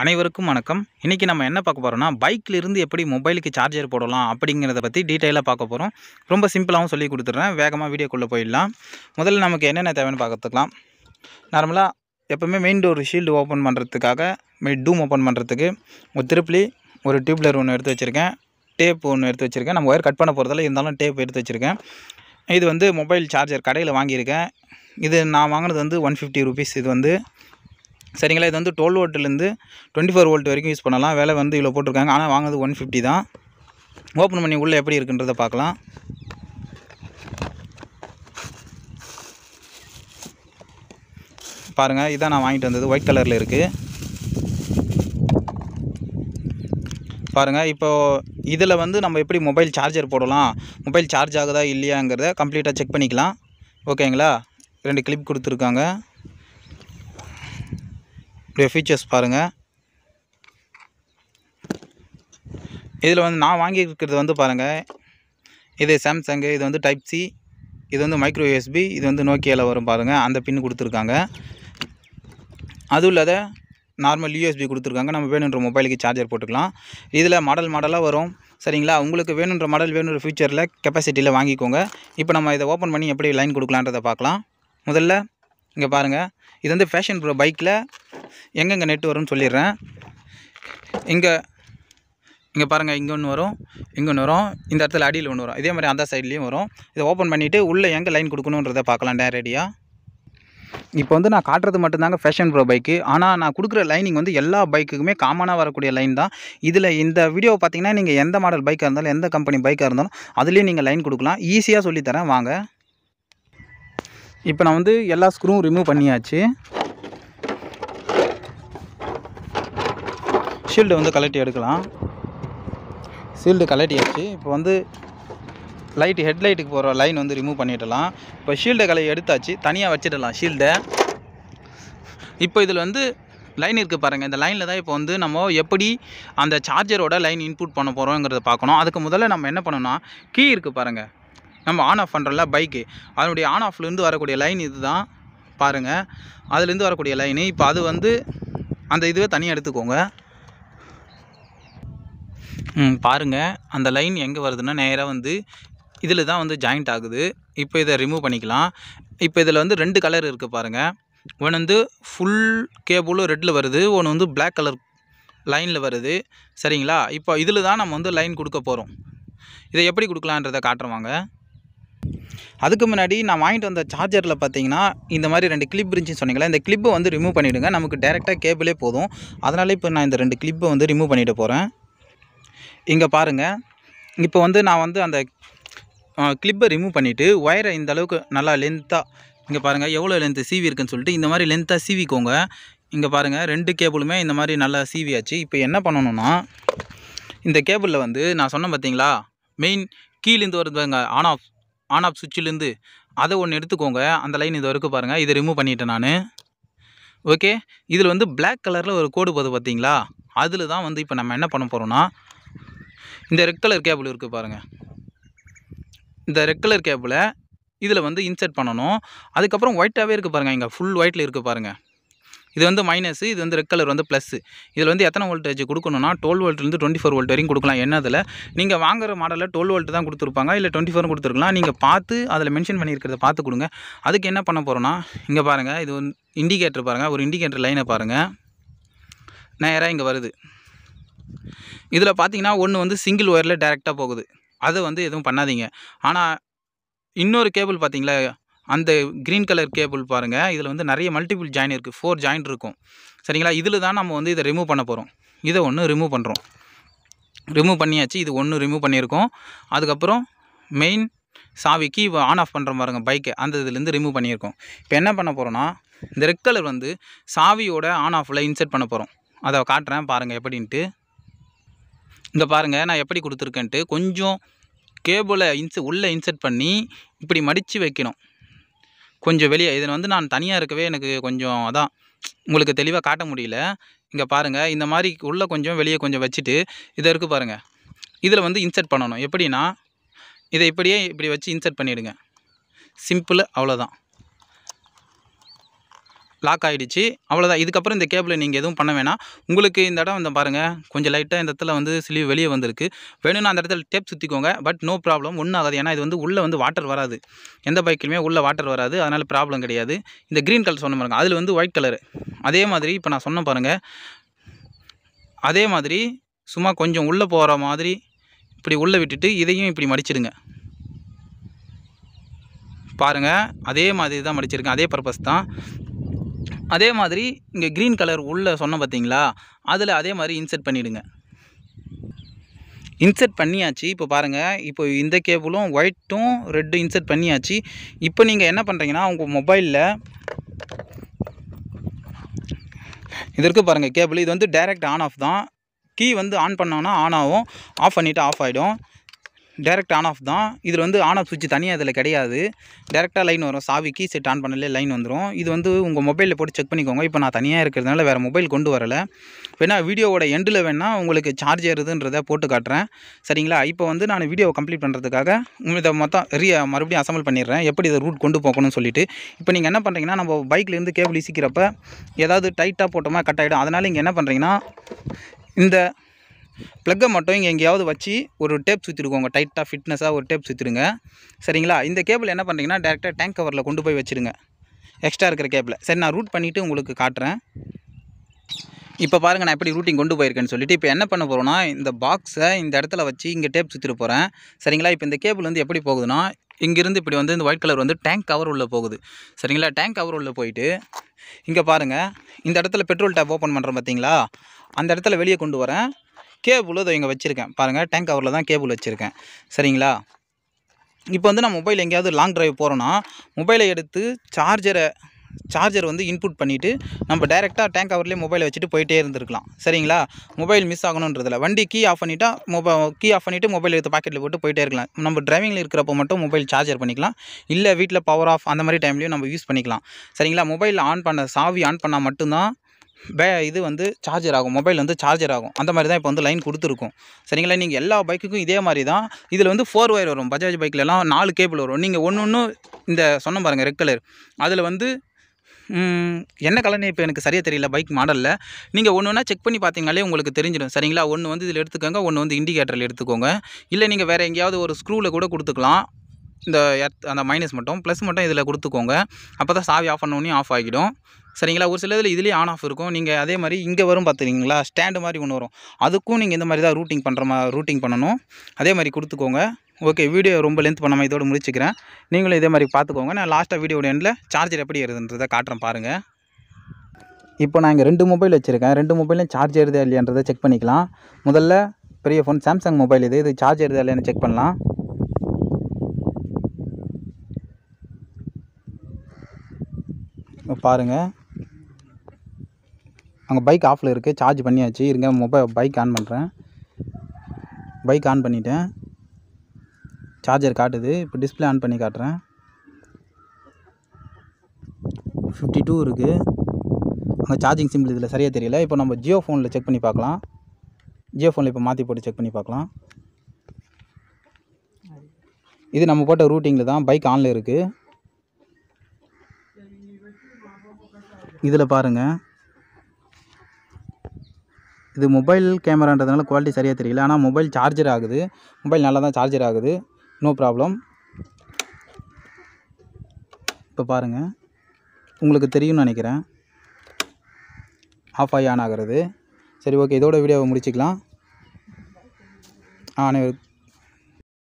அனைவருக்கும் வணக்கம் இன்றைக்கி நம்ம என்ன பார்க்க போகிறோம்னா பைக்கில் இருந்து எப்படி மொபைலுக்கு சார்ஜர் போடலாம் அப்படிங்கிறத பற்றி டீட்டெயிலாக பார்க்க போகிறோம் ரொம்ப சிம்பிளாகவும் சொல்லி கொடுத்துட்றேன் வேகமாக வீடியோக்குள்ளே போயிடலாம் முதல்ல நமக்கு என்னென்ன தேவைன்னு பார்க்கலாம் நார்மலாக எப்போவுமே மெயின் டோர் ஷீல்டு ஓப்பன் பண்ணுறதுக்காக மெயின் டூம் ஓப்பன் பண்ணுறதுக்கு ஒரு திருப்பிலி ஒரு டியூப்லர் ஒன்று எடுத்து வச்சுருக்கேன் டேப் ஒன்று எடுத்து வச்சுருக்கேன் நம்ம ஒயர் கட் பண்ண போகிறதில்ல இருந்தாலும் டேப் எடுத்து வச்சுருக்கேன் இது வந்து மொபைல் சார்ஜர் கடையில் வாங்கியிருக்கேன் இது நான் வாங்கினது வந்து ஒன் ஃபிஃப்டி ருபீஸ் இது வந்து சரிங்களா இது வந்து டுவெல் வோல்ட்லேருந்து டுவெண்ட்டி ஃபோர் வோல்ட் வரைக்கும் யூஸ் பண்ணலாம் வேலை வந்து இவ்வளோ போட்டிருக்காங்க ஆனால் வாங்கினது ஒன் ஃபிஃப்டி தான் ஓப்பன் பண்ணி உள்ளே எப்படி இருக்குன்றதை பார்க்கலாம் பாருங்கள் இதான் நான் வாங்கிட்டு வந்தது ஒயிட் கலரில் இருக்குது பாருங்கள் இப்போது இதில் வந்து நம்ம எப்படி மொபைல் சார்ஜர் போடலாம் மொபைல் சார்ஜ் ஆகுதா இல்லையாங்கிறத கம்ப்ளீட்டாக செக் பண்ணிக்கலாம் ஓகேங்களா ரெண்டு கிளிப் கொடுத்துருக்காங்க இப்படியே ஃபீச்சர்ஸ் பாருங்கள் இதில் வந்து நான் வாங்கியிருக்கிறது வந்து பாருங்கள் இது சாம்சங்கு இது வந்து டைப் சி இது வந்து மைக்ரோ யூஎஸ்பி இது வந்து நோக்கியாவில் வரும் பாருங்கள் அந்த பின் கொடுத்துருக்காங்க அதுவும் இல்லாத நார்மல் யூஎஸ்பி கொடுத்துருக்காங்க நம்ம வேணுன்ற மொபைலுக்கு சார்ஜர் போட்டுக்கலாம் இதில் மாடல் மாடலாக வரும் சரிங்களா உங்களுக்கு வேணுன்ற மாடல் வேணுன்ற ஃபியூச்சரில் கெப்பாசிட்டியில் வாங்கிக்கோங்க இப்போ நம்ம இதை ஓப்பன் பண்ணி எப்படி லைன் கொடுக்கலான்றதை பார்க்கலாம் முதல்ல இங்கே பாருங்கள் இது வந்து ஃபேஷன் ப்ரோ பைக்கில் எங்கெங்கே நெட் வரும்னு சொல்லிடுறேன் இங்கே இங்கே பாருங்கள் இங்கே ஒன்று வரும் இங்கே ஒன்று வரும் இந்த இடத்துல அடியில் ஒன்று வரும் இதே மாதிரி அந்த சைட்லேயும் வரும் இதை ஓப்பன் பண்ணிவிட்டு உள்ளே எங்கே லைன் கொடுக்கணுன்றதை பார்க்கலாம் டேரடியாக இப்போ வந்து நான் காட்டுறது மட்டும்தாங்க ஃபேஷன் ப்ரோ பைக்கு ஆனால் நான் கொடுக்குற லைனிங் வந்து எல்லா பைக்குக்குமே காமனாக வரக்கூடிய லைன் தான் இதில் இந்த வீடியோ பார்த்தீங்கன்னா நீங்கள் எந்த மாடல் பைக்காக இருந்தாலும் எந்த கம்பெனி பைக்காக இருந்தாலும் அதுலேயும் நீங்கள் லைன் கொடுக்கலாம் ஈஸியாக சொல்லித்தரேன் வாங்க இப்போ நான் வந்து எல்லா ஸ்க்ரூவும் ரிமூவ் பண்ணியாச்சு ஷீல்டு வந்து கலட்டி எடுக்கலாம் ஷீல்டு கலட்டியாச்சு இப்போ வந்து லைட்டு ஹெட்லைட்டுக்கு போகிற லைன் வந்து ரிமூவ் பண்ணிடலாம் இப்போ ஷீல்டை கலை எடுத்தாச்சு தனியாக வச்சிடலாம் ஷீல்டை இப்போ இதில் வந்து லைன் இருக்குது பாருங்கள் இந்த லைனில் தான் இப்போ வந்து நம்ம எப்படி அந்த சார்ஜரோட லைன் இன்புட் பண்ண போகிறோங்கிறத பார்க்கணும் அதுக்கு முதல்ல நம்ம என்ன பண்ணணும்னா கீ இருக்குது பாருங்கள் நம்ம ஆன் ஆஃப் பண்ணுறோம்ல பைக்கு அதனுடைய ஆன் ஆஃப்லேருந்து வரக்கூடிய லைன் இது தான் பாருங்கள் அதுலேருந்து வரக்கூடிய லைனு இப்போ அது வந்து அந்த இதுவே தனியாக எடுத்துக்கோங்க பாருங்கள் அந்த லைன் எங்கே வருதுன்னா நேராக வந்து இதில் தான் வந்து ஜாயிண்ட் ஆகுது இப்போ இதை ரிமூவ் பண்ணிக்கலாம் இப்போ இதில் வந்து ரெண்டு கலர் இருக்குது பாருங்கள் ஒன்று வந்து ஃபுல் கேபிளும் ரெட்டில் வருது ஒன்று வந்து பிளாக் கலர் லைனில் வருது சரிங்களா இப்போ இதில் தான் நம்ம வந்து லைன் கொடுக்க போகிறோம் இதை எப்படி கொடுக்கலான்றதை காட்டுறவாங்க அதுக்கு முன்னாடி நான் வாங்கிட்டு வந்த சார்ஜரில் பார்த்தீங்கன்னா இந்த மாதிரி ரெண்டு கிளிப் இருந்துச்சுன்னு சொன்னீங்களா இந்த கிளிப்பை வந்து ரிமூவ் பண்ணிவிடுங்க நமக்கு டேரெக்டாக கேபிளே போதும் அதனால் இப்போ நான் இந்த ரெண்டு கிளிப்பை வந்து ரிமூவ் பண்ணிவிட்டு போகிறேன் இங்கே பாருங்கள் இப்போ வந்து நான் வந்து அந்த கிளிப்பை ரிமூவ் பண்ணிவிட்டு ஒயரை இந்த அளவுக்கு நல்லா லென்த்தாக இங்கே பாருங்கள் எவ்வளோ லென்த்து சிவி இருக்குன்னு சொல்லிட்டு இந்த மாதிரி லென்த்தாக சிவிக்கோங்க இங்கே பாருங்கள் ரெண்டு கேபிளுமே இந்த மாதிரி நல்லா சிவியாச்சு இப்போ என்ன பண்ணணும்னா இந்த கேபிளில் வந்து நான் சொன்னேன் பார்த்தீங்களா மெயின் கீழேருந்து வருதுங்க ஆன் ஆஃப் ஆன் ஆஃப் சுவிட்சிலேருந்து அதை ஒன்று எடுத்துக்கோங்க அந்த லைன் இது வரைக்கும் பாருங்கள் இதை ரிமூவ் பண்ணிவிட்டேன் நான் ஓகே இதில் வந்து பிளாக் கலரில் ஒரு கோடு போகுது பார்த்தீங்களா அதில் தான் வந்து இப்போ நம்ம என்ன பண்ண போகிறோம்னா இந்த ரெட் கலர் கேபிள் இருக்குது பாருங்கள் இந்த ரெட் கலர் கேபிளை இதில் வந்து இன்சர்ட் பண்ணணும் அதுக்கப்புறம் ஒயிட்டாகவே இருக்குது பாருங்கள் இங்கே ஃபுல் ஒயிட்டில் இருக்குது பாருங்கள் இது வந்து மைனஸ் இது வந்து ரெட் கலர் வந்து ப்ளஸ் இதில் வந்து எத்தனை வோல்டேஜ் கொடுக்கணும்னா டுவெல் வோல்ட்லேருந்து டுவெண்ட்டி ஃபோர் வோல்ட் வரையும் கொடுக்கலாம் என்னதில் நீங்கள் வாங்குற மாடலில் டுவெல் வோல்ட் தான் கொடுத்துருப்பாங்க இல்லை டுவெண்ட்டி ஃபோர் கொடுத்துருக்கலாம் நீங்கள் பார்த்து அதில் மென்ஷன் பண்ணியிருக்கிறத பார்த்து கொடுங்க அதுக்கு என்ன பண்ண போகிறோன்னா இங்கே பாருங்கள் இது வந்து இண்டிகேட்டர் பாருங்கள் ஒரு இண்டிகேட்டர் லைனை பாருங்கள் நேராக இங்கே வருது இதில் பார்த்தீங்கன்னா ஒன்று வந்து சிங்கிள் ஒயரில் டேரெக்டாக போகுது அதை வந்து எதுவும் பண்ணாதீங்க ஆனால் இன்னொரு கேபிள் பார்த்தீங்களா அந்த க்ரீன் கலர் கேபிள் பாருங்கள் இதில் வந்து நிறைய மல்டிபிள் ஜாயின் இருக்குது ஃபோர் ஜாயின் இருக்கும் சரிங்களா இதில் தான் நம்ம வந்து இதை ரிமூவ் பண்ண போகிறோம் இதை ஒன்று ரிமூவ் பண்ணுறோம் ரிமூவ் பண்ணியாச்சு இது ஒன்று ரிமூவ் பண்ணியிருக்கோம் அதுக்கப்புறம் மெயின் சாவி இப்போ ஆன் ஆஃப் பண்ணுற பாருங்க பைக்கை அந்த இதுலேருந்து ரிமூவ் பண்ணியிருக்கோம் இப்போ என்ன பண்ண போகிறோன்னா இந்த ரெட் கலர் வந்து சாவியோட ஆன் ஆஃபில் இன்செர்ட் பண்ண போகிறோம் அதை காட்டுறேன் பாருங்கள் எப்படின்ட்டு இங்கே பாருங்கள் நான் எப்படி கொடுத்துருக்கேன்ட்டு கொஞ்சம் கேபிளை இன்சு உள்ளே இன்சர்ட் பண்ணி இப்படி மடித்து வைக்கணும் கொஞ்சம் வெளியே இதில் வந்து நான் தனியாக இருக்கவே எனக்கு கொஞ்சம் அதான் உங்களுக்கு தெளிவாக காட்ட முடியல இங்கே பாருங்கள் இந்த மாதிரி உள்ளே கொஞ்சம் வெளியே கொஞ்சம் வச்சுட்டு இதை இருக்குது பாருங்கள் இதில் வந்து இன்சர்ட் பண்ணணும் எப்படின்னா இதை இப்படியே இப்படி வச்சு இன்சர்ட் பண்ணிவிடுங்க சிம்பிள் அவ்வளோதான் லாக் ஆகிடுச்சு அவ்வளோதான் இதுக்கப்புறம் இந்த கேபிளை நீங்கள் எதுவும் பண்ண வேணாம் உங்களுக்கு இந்த இடம் வந்து பாருங்கள் கொஞ்சம் லைட்டாக இந்த இடத்துல வந்து சிலிவு வெளியே வந்திருக்கு வேணும்னா அந்த இடத்துல டேப் சுற்றிக்கோங்க பட் நோ ப்ராப்ளம் ஒன்றும் ஆகாது ஏன்னா இது வந்து உள்ளே வந்து வாட்டர் வராது எந்த பைக்கிலுமே உள்ளே வாட்டர் வராது அதனால் ப்ராப்ளம் கிடையாது இந்த க்ரீன் கலர் சொன்ன பாருங்கள் அதில் வந்து ஒயிட் கலரு அதே மாதிரி இப்போ நான் சொன்ன பாருங்கள் அதே மாதிரி சும்மா கொஞ்சம் உள்ளே போகிற மாதிரி இப்படி உள்ளே விட்டுட்டு இதையும் இப்படி மடிச்சிடுங்க பாருங்கள் அதே மாதிரி தான் மடிச்சிருக்கேன் அதே பர்பஸ் தான் அதே மாதிரி இங்கே க்ரீன் கலர் உள்ளே சொன்ன பார்த்தீங்களா அதில் அதே மாதிரி இன்செர்ட் பண்ணிவிடுங்க இன்செர்ட் பண்ணியாச்சு இப்போ பாருங்கள் இப்போ இந்த கேபிளும் ஒயிட்டும் ரெட்டும் இன்செர்ட் பண்ணியாச்சு இப்போ நீங்கள் என்ன பண்ணுறீங்கன்னா உங்கள் மொபைலில் இது இருக்குது பாருங்கள் கேபிள் இது வந்து டைரெக்ட் ஆன் ஆஃப் தான் கீ வந்து ஆன் பண்ணோன்னா ஆன் ஆகும் ஆஃப் பண்ணிவிட்டு ஆஃப் ஆகிடும் டேரெக்ட் ஆன் ஆஃப் தான் இதில் வந்து ஆன் ஆஃப் சுவிட்ச் தனியாக அதில் கிடையாது டேரெக்டாக லைன் வரும் சாவிக்கு செட் ஆன் பண்ணலே லைன் வந்துடும் இது வந்து உங்கள் மொபைலில் போட்டு செக் பண்ணிக்கோங்க இப்போ நான் தனியாக இருக்கிறதுனால வேறு மொபைல் கொண்டு வரலை வேணா வீடியோவோட எண்டில் வேணால் உங்களுக்கு சார்ஜ் ஏறுதுன்றதை போட்டு காட்டுறேன் சரிங்களா இப்போ வந்து நான் வீடியோவை கம்ப்ளீட் பண்ணுறதுக்காக இதை மொத்தம் ரீ மறுபடியும் அசம்பிள் பண்ணிடுறேன் எப்படி இதை ரூட் கொண்டு போகணும்னு சொல்லிட்டு இப்போ நீங்கள் என்ன பண்ணுறீங்கன்னா நம்ம பைக்லேருந்து கேபிள் இசிக்கிறப்ப ஏதாவது டைட்டாக போட்டோமா கட் ஆகிடும் அதனால் இங்கே என்ன பண்ணுறீங்கன்னா இந்த ப்ளக்கை மட்டும் இங்கே எங்கேயாவது வச்சு ஒரு டேப் சுற்றிருக்கோங்க டைட்டாக ஃபிட்னஸாக ஒரு டேப் சுற்றிருங்க சரிங்களா இந்த கேபிள் என்ன பண்ணுறீங்கன்னா டேரெக்டாக டேங்க் கவரில் கொண்டு போய் வச்சுருங்க எக்ஸ்ட்ரா இருக்கிற கேபிளில் சரி நான் ரூட் பண்ணிவிட்டு உங்களுக்கு காட்டுறேன் இப்போ பாருங்கள் நான் எப்படி ரூட்டிங் கொண்டு போயிருக்கேன்னு சொல்லிட்டு இப்போ என்ன பண்ண போகிறோன்னா இந்த பாக்ஸை இந்த இடத்துல வச்சு இங்கே டேப் சுற்றிட்டு போகிறேன் சரிங்களா இப்போ இந்த கேபிள் வந்து எப்படி போகுதுன்னா இங்கேருந்து இப்படி வந்து இந்த ஒயிட் கலர் வந்து டேங்க் கவர் உள்ளே போகுது சரிங்களா டேங்க் கவர் உள்ளே போயிட்டு இங்கே பாருங்கள் இந்த இடத்துல பெட்ரோல் டேப் ஓப்பன் பண்ணுறேன் பார்த்தீங்களா அந்த இடத்துல வெளியே கொண்டு வரேன் கேபிள் அதை இங்கே வச்சுருக்கேன் பாருங்கள் டேங்க் கவரில் தான் கேபிள் வச்சுருக்கேன் சரிங்களா இப்போ வந்து நான் மொபைல் எங்கேயாவது லாங் ட்ரைவ் போகிறோன்னா மொபைலை எடுத்து சார்ஜரை சார்ஜர் வந்து இன்புட் பண்ணிவிட்டு நம்ம டைரெக்டாக டேங்க் கவர்லேயே மொபைலை வச்சுட்டு போயிட்டே இருந்திருக்கலாம் சரிங்களா மொபைல் மிஸ் ஆகணுன்றதில்ல வண்டி கீ ஆஃப் பண்ணிவிட்டா மொபை கீ ஆஃப் பண்ணிவிட்டு மொபைல் எடுத்து பாக்கெட்டில் போட்டு போயிட்டே இருக்கலாம் நம்ம டிரைவிங்கில் இருக்கிறப்போ மட்டும் மொபைல் சார்ஜர் பண்ணிக்கலாம் இல்லை வீட்டில் பவர் ஆஃப் அந்த மாதிரி டைம்லேயும் நம்ம யூஸ் பண்ணிக்கலாம் சரிங்களா மொபைல் ஆன் பண்ண சாவி ஆன் பண்ணால் மட்டும்தான் பே இது வந்து சார்ஜர் ஆகும் மொபைல் வந்து சார்ஜர் ஆகும் அந்த மாதிரி தான் இப்போ வந்து லைன் கொடுத்துருக்கும் சரிங்களா நீங்கள் எல்லா பைக்குக்கும் இதே மாதிரி தான் இதில் வந்து ஃபோர் ஒயர் வரும் பஜாஜ் பைக்லலாம் நாலு கேபிள் வரும் நீங்கள் ஒன்று ஒன்று இந்த சொன்ன பாருங்கள் ரெட் கலர் அதில் வந்து என்ன கலர்னு இப்போ எனக்கு சரியாக தெரியல பைக் மாடலில் நீங்கள் ஒன்று ஒன்றா செக் பண்ணி பார்த்தீங்களே உங்களுக்கு தெரிஞ்சிடும் சரிங்களா ஒன்று வந்து இதில் எடுத்துக்கோங்க ஒன்று வந்து இண்டிகேட்டரில் எடுத்துக்கோங்க இல்லை நீங்கள் வேறு எங்கேயாவது ஒரு ஸ்க்ரூவில் கூட கொடுத்துக்கலாம் இந்த அந்த மைனஸ் மட்டும் ப்ளஸ் மட்டும் இதில் கொடுத்துக்கோங்க அப்போ தான் சாவி ஆஃப் பண்ணோன்னே ஆஃப் ஆகிடும் சரிங்களா ஒரு சில இதில் இதுலேயே ஆன் ஆஃப் இருக்கும் நீங்கள் அதே மாதிரி இங்கே வரும் பார்த்துருக்கீங்களா ஸ்டாண்டு மாதிரி ஒன்று வரும் அதுக்கும் நீங்கள் இந்த மாதிரி தான் ரூட்டிங் பண்ணுற மா ரூட்டிங் பண்ணணும் அதே மாதிரி கொடுத்துக்கோங்க ஓகே வீடியோ ரொம்ப லென்த் பண்ணாமல் இதோடு முடிச்சுக்கிறேன் நீங்களும் இதே மாதிரி பார்த்துக்கோங்க நான் லாஸ்ட்டாக வீடியோட எண்டில் சார்ஜர் எப்படி ஏறுதுன்றதை காட்டுறேன் பாருங்கள் இப்போ நான் இங்கே ரெண்டு மொபைல் வச்சுருக்கேன் ரெண்டு மொபைலும் சார்ஜ் ஏறுதா இல்லையன்றதை செக் பண்ணிக்கலாம் முதல்ல பெரிய ஃபோன் சாம்சங் மொபைல் இது இது சார்ஜ் ஏறுதா இல்லையான்னு செக் பண்ணலாம் பாருங்கள் அங்கே பைக் ஆஃபில் இருக்குது சார்ஜ் பண்ணியாச்சு இருங்க மொபைல் பைக் ஆன் பண்ணுறேன் பைக் ஆன் பண்ணிவிட்டேன் சார்ஜர் காட்டுது இப்போ டிஸ்பிளே ஆன் பண்ணி காட்டுறேன் ஃபிஃப்டி டூ இருக்குது அங்கே சார்ஜிங் சிம்பிள் இதில் சரியாக தெரியல இப்போ நம்ம ஜியோ ஃபோனில் செக் பண்ணி பார்க்கலாம் ஜியோ ஃபோனில் இப்போ மாற்றி போட்டு செக் பண்ணி பார்க்கலாம் இது நம்ம போட்ட ரூட்டிங்கில் தான் பைக் ஆனில் இருக்குது இதில் பாருங்கள் இது மொபைல் கேமரான்றதுனால குவாலிட்டி சரியாக தெரியல ஆனால் மொபைல் சார்ஜர் ஆகுது மொபைல் நல்லா தான் சார்ஜர் ஆகுது நோ ப்ராப்ளம் இப்போ பாருங்கள் உங்களுக்கு தெரியும்னு நினைக்கிறேன் ஆஃப் ஆகி ஆன் ஆகிறது சரி ஓகே இதோட வீடியோவை முடிச்சுக்கலாம் ஆனால்